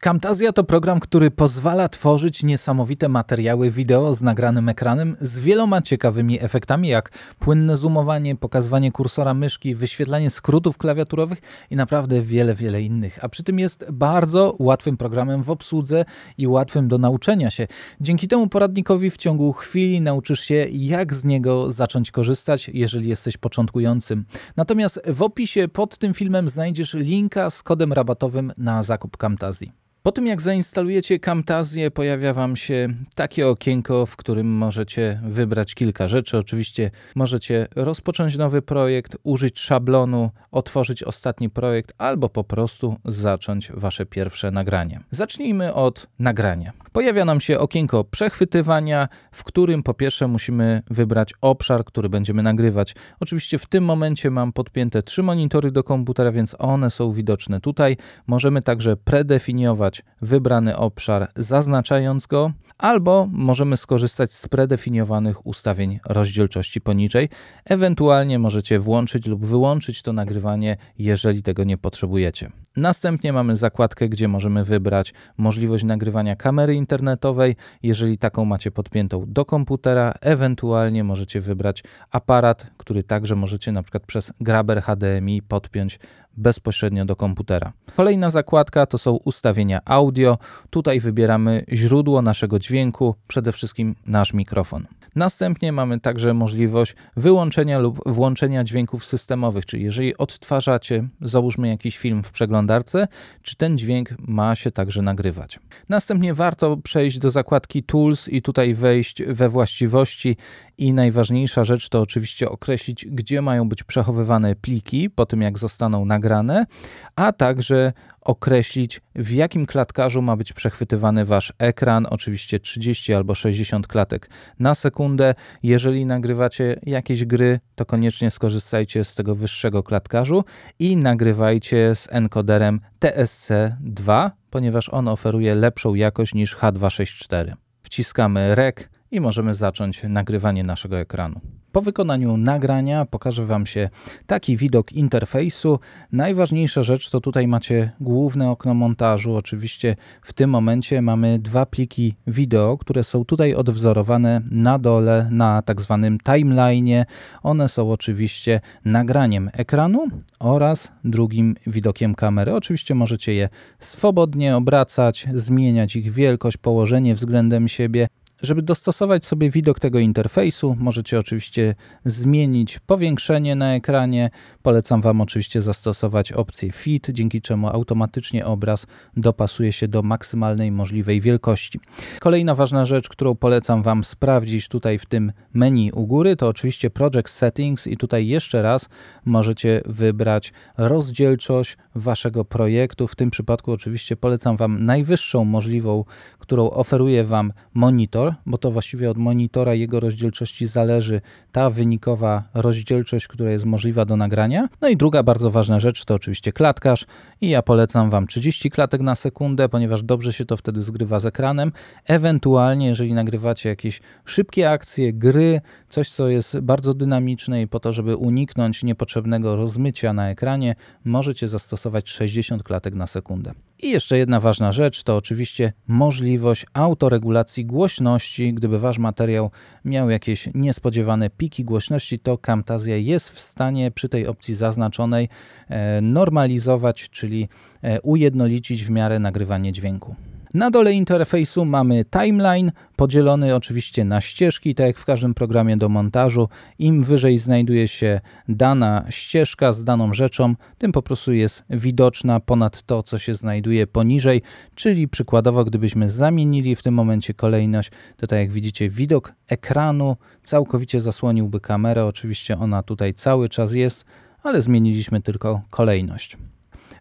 Camtasia to program, który pozwala tworzyć niesamowite materiały wideo z nagranym ekranem z wieloma ciekawymi efektami, jak płynne zoomowanie, pokazywanie kursora myszki, wyświetlanie skrótów klawiaturowych i naprawdę wiele, wiele innych. A przy tym jest bardzo łatwym programem w obsłudze i łatwym do nauczenia się. Dzięki temu poradnikowi w ciągu chwili nauczysz się, jak z niego zacząć korzystać, jeżeli jesteś początkującym. Natomiast w opisie pod tym filmem znajdziesz linka z kodem rabatowym na zakup Camtasia. Po tym jak zainstalujecie Camtasia, pojawia Wam się takie okienko, w którym możecie wybrać kilka rzeczy. Oczywiście możecie rozpocząć nowy projekt, użyć szablonu, otworzyć ostatni projekt albo po prostu zacząć Wasze pierwsze nagranie. Zacznijmy od nagrania. Pojawia nam się okienko przechwytywania, w którym po pierwsze musimy wybrać obszar, który będziemy nagrywać. Oczywiście w tym momencie mam podpięte trzy monitory do komputera, więc one są widoczne tutaj. Możemy także predefiniować wybrany obszar, zaznaczając go, albo możemy skorzystać z predefiniowanych ustawień rozdzielczości poniżej. Ewentualnie możecie włączyć lub wyłączyć to nagrywanie, jeżeli tego nie potrzebujecie. Następnie mamy zakładkę, gdzie możemy wybrać możliwość nagrywania kamery internetowej, jeżeli taką macie podpiętą do komputera, ewentualnie możecie wybrać aparat, który także możecie na przykład przez Grabber HDMI podpiąć bezpośrednio do komputera. Kolejna zakładka to są ustawienia audio. Tutaj wybieramy źródło naszego dźwięku, przede wszystkim nasz mikrofon. Następnie mamy także możliwość wyłączenia lub włączenia dźwięków systemowych, czyli jeżeli odtwarzacie, załóżmy jakiś film w przeglądarce, czy ten dźwięk ma się także nagrywać. Następnie warto przejść do zakładki Tools i tutaj wejść we właściwości i najważniejsza rzecz to oczywiście określić, gdzie mają być przechowywane pliki po tym, jak zostaną nagrane nagrane, a także określić, w jakim klatkarzu ma być przechwytywany wasz ekran, oczywiście 30 albo 60 klatek na sekundę. Jeżeli nagrywacie jakieś gry, to koniecznie skorzystajcie z tego wyższego klatkarzu i nagrywajcie z encoderem TSC2, ponieważ on oferuje lepszą jakość niż H264. Wciskamy REC i możemy zacząć nagrywanie naszego ekranu. Po wykonaniu nagrania pokaże Wam się taki widok interfejsu. Najważniejsza rzecz to tutaj macie główne okno montażu. Oczywiście w tym momencie mamy dwa pliki wideo, które są tutaj odwzorowane na dole na tak zwanym timeline'ie. One są oczywiście nagraniem ekranu oraz drugim widokiem kamery. Oczywiście możecie je swobodnie obracać, zmieniać ich wielkość, położenie względem siebie. Żeby dostosować sobie widok tego interfejsu, możecie oczywiście zmienić powiększenie na ekranie. Polecam Wam oczywiście zastosować opcję Fit, dzięki czemu automatycznie obraz dopasuje się do maksymalnej możliwej wielkości. Kolejna ważna rzecz, którą polecam Wam sprawdzić tutaj w tym menu u góry, to oczywiście Project Settings i tutaj jeszcze raz możecie wybrać rozdzielczość Waszego projektu. W tym przypadku oczywiście polecam Wam najwyższą możliwą, którą oferuje Wam monitor, bo to właściwie od monitora jego rozdzielczości zależy ta wynikowa rozdzielczość, która jest możliwa do nagrania. No i druga bardzo ważna rzecz to oczywiście klatkarz i ja polecam Wam 30 klatek na sekundę, ponieważ dobrze się to wtedy zgrywa z ekranem. Ewentualnie, jeżeli nagrywacie jakieś szybkie akcje, gry, coś co jest bardzo dynamiczne i po to, żeby uniknąć niepotrzebnego rozmycia na ekranie, możecie zastosować 60 klatek na sekundę. I jeszcze jedna ważna rzecz to oczywiście możliwość autoregulacji głośności głośności. Gdyby Wasz materiał miał jakieś niespodziewane piki głośności, to Camtasia jest w stanie przy tej opcji zaznaczonej e, normalizować, czyli e, ujednolicić w miarę nagrywanie dźwięku. Na dole interfejsu mamy timeline, podzielony oczywiście na ścieżki, tak jak w każdym programie do montażu. Im wyżej znajduje się dana ścieżka z daną rzeczą, tym po prostu jest widoczna ponad to, co się znajduje poniżej, czyli przykładowo, gdybyśmy zamienili w tym momencie kolejność, to tak jak widzicie, widok ekranu całkowicie zasłoniłby kamerę. Oczywiście ona tutaj cały czas jest, ale zmieniliśmy tylko kolejność.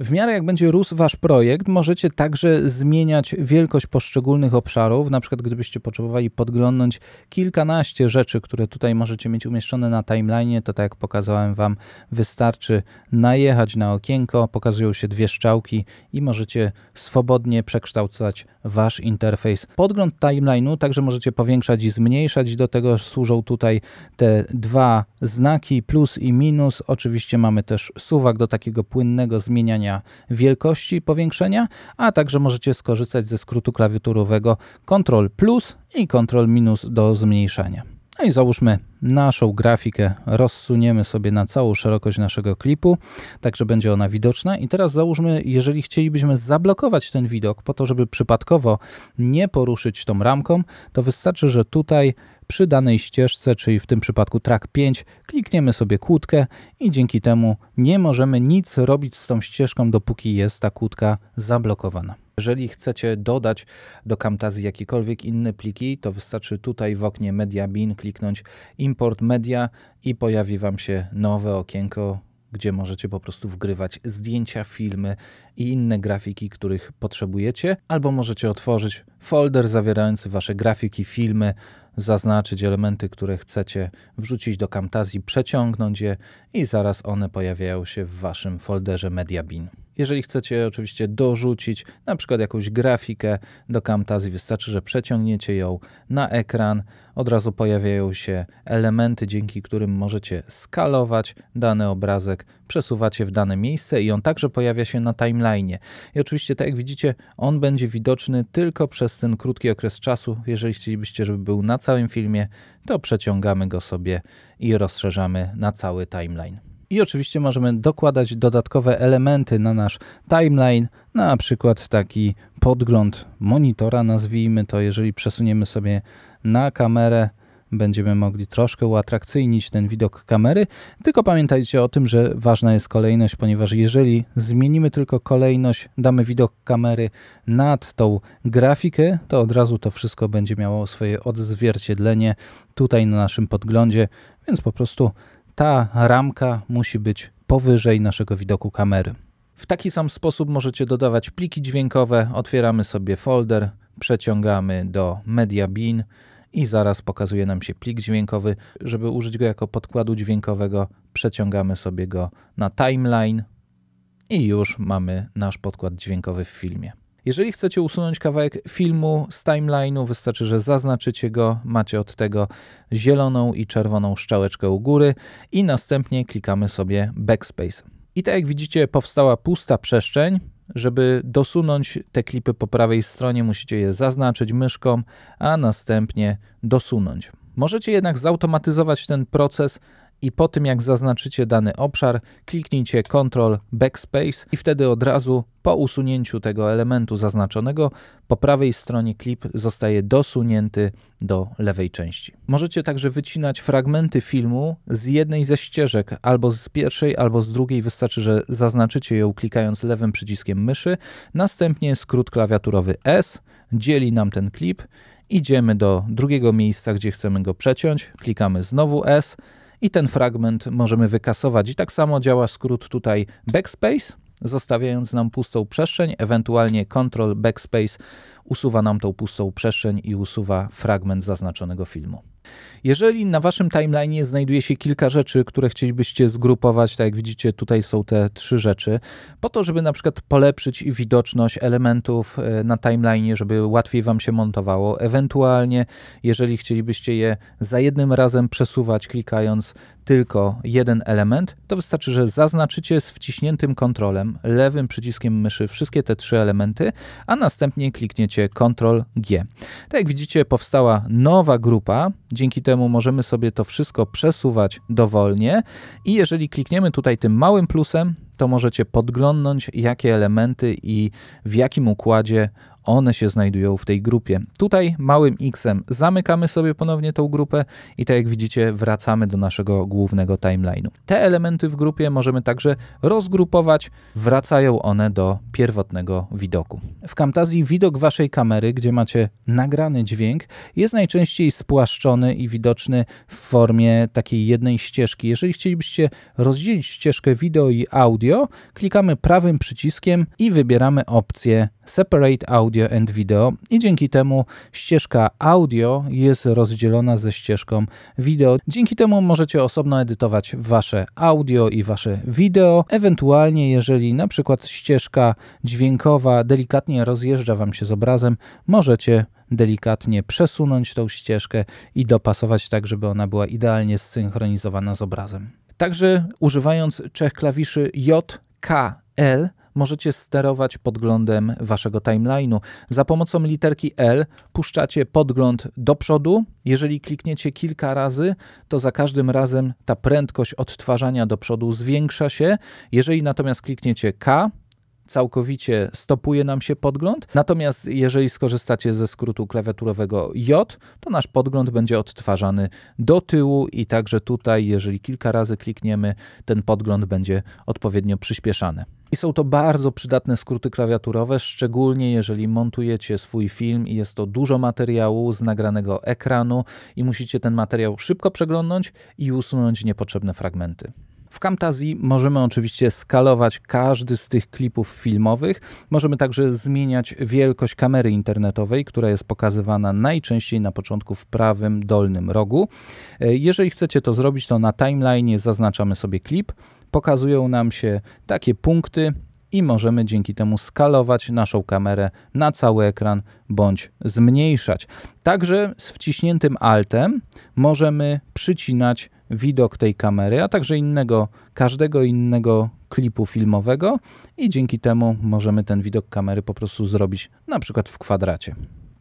W miarę jak będzie rósł wasz projekt, możecie także zmieniać wielkość poszczególnych obszarów. Na przykład, gdybyście potrzebowali podglądnąć kilkanaście rzeczy, które tutaj możecie mieć umieszczone na timeline, to tak jak pokazałem wam, wystarczy najechać na okienko, pokazują się dwie strzałki i możecie swobodnie przekształcać wasz interfejs. Podgląd timeline'u także możecie powiększać i zmniejszać. Do tego służą tutaj te dwa znaki plus i minus. Oczywiście mamy też suwak do takiego płynnego zmieniania wielkości powiększenia, a także możecie skorzystać ze skrótu klawiaturowego Ctrl plus i Ctrl minus do zmniejszania. No i załóżmy naszą grafikę, rozsuniemy sobie na całą szerokość naszego klipu, tak że będzie ona widoczna. I teraz załóżmy, jeżeli chcielibyśmy zablokować ten widok po to, żeby przypadkowo nie poruszyć tą ramką, to wystarczy, że tutaj przy danej ścieżce, czyli w tym przypadku track 5, klikniemy sobie kłódkę i dzięki temu nie możemy nic robić z tą ścieżką, dopóki jest ta kłódka zablokowana. Jeżeli chcecie dodać do Camtasia jakiekolwiek inne pliki, to wystarczy tutaj w oknie Media Bin kliknąć Import Media i pojawi Wam się nowe okienko gdzie możecie po prostu wgrywać zdjęcia, filmy i inne grafiki, których potrzebujecie, albo możecie otworzyć folder zawierający wasze grafiki, filmy, zaznaczyć elementy, które chcecie wrzucić do Camtasia, przeciągnąć je i zaraz one pojawiają się w waszym folderze MediaBin. Jeżeli chcecie oczywiście dorzucić na przykład jakąś grafikę do Camtasia, wystarczy, że przeciągniecie ją na ekran, od razu pojawiają się elementy, dzięki którym możecie skalować dany obrazek, przesuwacie w dane miejsce i on także pojawia się na timeline. I oczywiście, tak jak widzicie, on będzie widoczny tylko przez ten krótki okres czasu. Jeżeli chcielibyście, żeby był na całym filmie, to przeciągamy go sobie i rozszerzamy na cały timeline i oczywiście możemy dokładać dodatkowe elementy na nasz timeline, na przykład taki podgląd monitora, nazwijmy to, jeżeli przesuniemy sobie na kamerę, będziemy mogli troszkę uatrakcyjnić ten widok kamery. Tylko pamiętajcie o tym, że ważna jest kolejność, ponieważ jeżeli zmienimy tylko kolejność, damy widok kamery nad tą grafikę, to od razu to wszystko będzie miało swoje odzwierciedlenie tutaj na naszym podglądzie, więc po prostu ta ramka musi być powyżej naszego widoku kamery. W taki sam sposób możecie dodawać pliki dźwiękowe. Otwieramy sobie folder, przeciągamy do Media Bean i zaraz pokazuje nam się plik dźwiękowy. Żeby użyć go jako podkładu dźwiękowego, przeciągamy sobie go na timeline i już mamy nasz podkład dźwiękowy w filmie. Jeżeli chcecie usunąć kawałek filmu z timeline'u, wystarczy, że zaznaczycie go, macie od tego zieloną i czerwoną strzałeczkę u góry i następnie klikamy sobie backspace. I tak jak widzicie, powstała pusta przestrzeń, żeby dosunąć te klipy po prawej stronie, musicie je zaznaczyć myszką, a następnie dosunąć. Możecie jednak zautomatyzować ten proces i po tym jak zaznaczycie dany obszar, kliknijcie Ctrl Backspace i wtedy od razu po usunięciu tego elementu zaznaczonego po prawej stronie klip zostaje dosunięty do lewej części. Możecie także wycinać fragmenty filmu z jednej ze ścieżek, albo z pierwszej, albo z drugiej. Wystarczy, że zaznaczycie ją klikając lewym przyciskiem myszy. Następnie skrót klawiaturowy S dzieli nam ten klip. Idziemy do drugiego miejsca, gdzie chcemy go przeciąć. Klikamy znowu S i ten fragment możemy wykasować. I tak samo działa skrót tutaj backspace, zostawiając nam pustą przestrzeń, ewentualnie Control Backspace usuwa nam tą pustą przestrzeń i usuwa fragment zaznaczonego filmu. Jeżeli na waszym timeline znajduje się kilka rzeczy, które chcielibyście zgrupować, tak jak widzicie, tutaj są te trzy rzeczy, po to, żeby na przykład polepszyć widoczność elementów e, na timeline, żeby łatwiej wam się montowało. Ewentualnie, jeżeli chcielibyście je za jednym razem przesuwać, klikając tylko jeden element, to wystarczy, że zaznaczycie z wciśniętym kontrolem lewym przyciskiem myszy wszystkie te trzy elementy, a następnie klikniecie Ctrl G. Tak jak widzicie, powstała nowa grupa, dzięki temu możemy sobie to wszystko przesuwać dowolnie i jeżeli klikniemy tutaj tym małym plusem, to możecie podglądnąć, jakie elementy i w jakim układzie one się znajdują w tej grupie. Tutaj małym X-em zamykamy sobie ponownie tą grupę i tak jak widzicie wracamy do naszego głównego timeline'u. Te elementy w grupie możemy także rozgrupować, wracają one do pierwotnego widoku. W Camtasia widok waszej kamery, gdzie macie nagrany dźwięk, jest najczęściej spłaszczony i widoczny w formie takiej jednej ścieżki. Jeżeli chcielibyście rozdzielić ścieżkę wideo i audio, audio, klikamy prawym przyciskiem i wybieramy opcję Separate Audio and Video i dzięki temu ścieżka audio jest rozdzielona ze ścieżką wideo. Dzięki temu możecie osobno edytować wasze audio i wasze wideo. Ewentualnie jeżeli na przykład ścieżka dźwiękowa delikatnie rozjeżdża wam się z obrazem, możecie delikatnie przesunąć tą ścieżkę i dopasować tak, żeby ona była idealnie zsynchronizowana z obrazem. Także używając trzech klawiszy J, K, L możecie sterować podglądem waszego timeline'u. Za pomocą literki L puszczacie podgląd do przodu. Jeżeli klikniecie kilka razy, to za każdym razem ta prędkość odtwarzania do przodu zwiększa się. Jeżeli natomiast klikniecie K, całkowicie stopuje nam się podgląd. Natomiast jeżeli skorzystacie ze skrótu klawiaturowego J, to nasz podgląd będzie odtwarzany do tyłu i także tutaj, jeżeli kilka razy klikniemy, ten podgląd będzie odpowiednio przyspieszany. I są to bardzo przydatne skróty klawiaturowe, szczególnie jeżeli montujecie swój film i jest to dużo materiału z nagranego ekranu i musicie ten materiał szybko przeglądnąć i usunąć niepotrzebne fragmenty. W Camtasia możemy oczywiście skalować każdy z tych klipów filmowych. Możemy także zmieniać wielkość kamery internetowej, która jest pokazywana najczęściej na początku w prawym dolnym rogu. E, jeżeli chcecie to zrobić, to na timeline zaznaczamy sobie klip. Pokazują nam się takie punkty, i możemy dzięki temu skalować naszą kamerę na cały ekran bądź zmniejszać. Także z wciśniętym Altem możemy przycinać widok tej kamery, a także innego, każdego innego klipu filmowego i dzięki temu możemy ten widok kamery po prostu zrobić na przykład w kwadracie.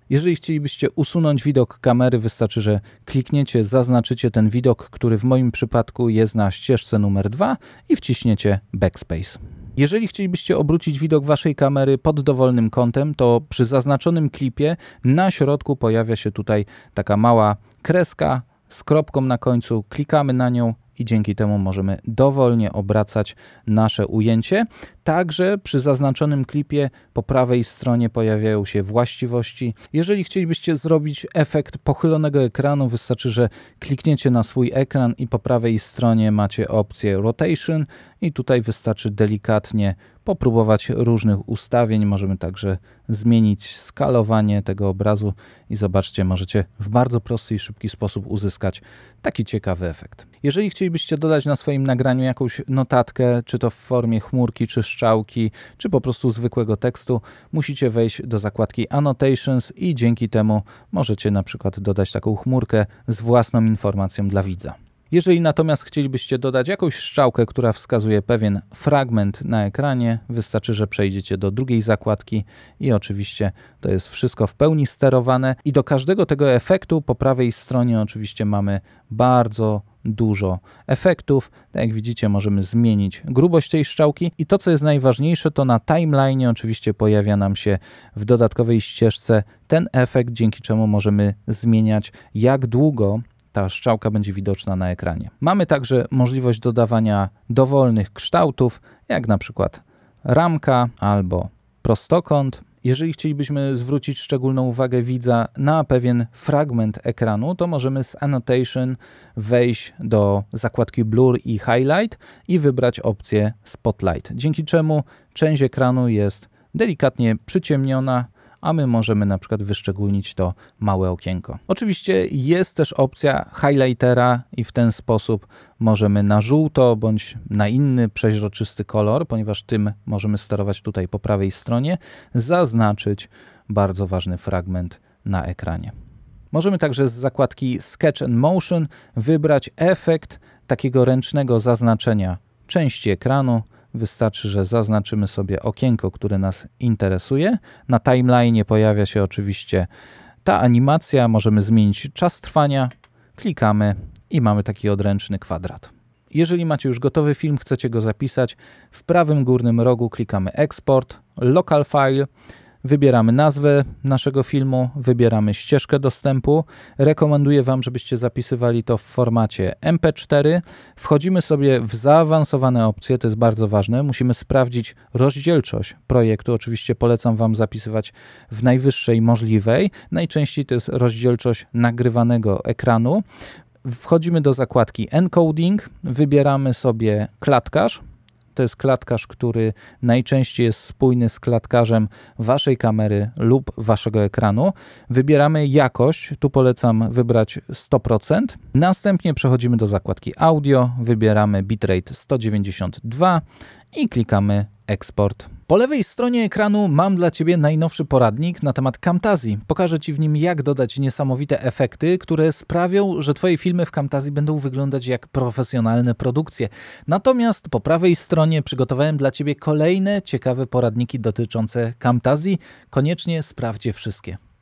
Jeżeli chcielibyście usunąć widok kamery, wystarczy, że klikniecie, zaznaczycie ten widok, który w moim przypadku jest na ścieżce numer 2 i wciśniecie Backspace. Jeżeli chcielibyście obrócić widok waszej kamery pod dowolnym kątem, to przy zaznaczonym klipie na środku pojawia się tutaj taka mała kreska, z kropką na końcu, klikamy na nią i dzięki temu możemy dowolnie obracać nasze ujęcie. Także przy zaznaczonym klipie po prawej stronie pojawiają się właściwości. Jeżeli chcielibyście zrobić efekt pochylonego ekranu, wystarczy, że klikniecie na swój ekran i po prawej stronie macie opcję Rotation i tutaj wystarczy delikatnie popróbować różnych ustawień. Możemy także zmienić skalowanie tego obrazu i zobaczcie, możecie w bardzo prosty i szybki sposób uzyskać taki ciekawy efekt. Jeżeli chcielibyście dodać na swoim nagraniu jakąś notatkę, czy to w formie chmurki, czy strzałki, czy po prostu zwykłego tekstu, musicie wejść do zakładki Annotations i dzięki temu możecie na przykład dodać taką chmurkę z własną informacją dla widza. Jeżeli natomiast chcielibyście dodać jakąś strzałkę, która wskazuje pewien fragment na ekranie, wystarczy, że przejdziecie do drugiej zakładki i oczywiście to jest wszystko w pełni sterowane i do każdego tego efektu po prawej stronie oczywiście mamy bardzo dużo efektów. Tak jak widzicie, możemy zmienić grubość tej strzałki i to, co jest najważniejsze, to na timeline oczywiście pojawia nam się w dodatkowej ścieżce ten efekt, dzięki czemu możemy zmieniać, jak długo ta strzałka będzie widoczna na ekranie. Mamy także możliwość dodawania dowolnych kształtów, jak na przykład ramka albo prostokąt, jeżeli chcielibyśmy zwrócić szczególną uwagę widza na pewien fragment ekranu, to możemy z Annotation wejść do zakładki Blur i Highlight i wybrać opcję Spotlight, dzięki czemu część ekranu jest delikatnie przyciemniona, a my możemy na przykład wyszczególnić to małe okienko. Oczywiście jest też opcja highlightera i w ten sposób możemy na żółto bądź na inny przeźroczysty kolor, ponieważ tym możemy sterować tutaj po prawej stronie, zaznaczyć bardzo ważny fragment na ekranie. Możemy także z zakładki Sketch and Motion wybrać efekt takiego ręcznego zaznaczenia części ekranu, Wystarczy, że zaznaczymy sobie okienko, które nas interesuje. Na timeline pojawia się oczywiście ta animacja, możemy zmienić czas trwania, klikamy i mamy taki odręczny kwadrat. Jeżeli macie już gotowy film, chcecie go zapisać, w prawym górnym rogu klikamy Export, Local File, Wybieramy nazwę naszego filmu, wybieramy ścieżkę dostępu. Rekomenduję Wam, żebyście zapisywali to w formacie MP4. Wchodzimy sobie w zaawansowane opcje, to jest bardzo ważne. Musimy sprawdzić rozdzielczość projektu. Oczywiście polecam Wam zapisywać w najwyższej możliwej. Najczęściej to jest rozdzielczość nagrywanego ekranu. Wchodzimy do zakładki Encoding, wybieramy sobie klatkarz, to jest klatkarz, który najczęściej jest spójny z klatkarzem waszej kamery lub waszego ekranu. Wybieramy jakość, tu polecam wybrać 100%. Następnie przechodzimy do zakładki audio, wybieramy bitrate 192 i klikamy eksport. Po lewej stronie ekranu mam dla Ciebie najnowszy poradnik na temat Camtasii. Pokażę Ci w nim, jak dodać niesamowite efekty, które sprawią, że Twoje filmy w Camtasii będą wyglądać jak profesjonalne produkcje. Natomiast po prawej stronie przygotowałem dla Ciebie kolejne ciekawe poradniki dotyczące Camtasii. Koniecznie sprawdź je wszystkie.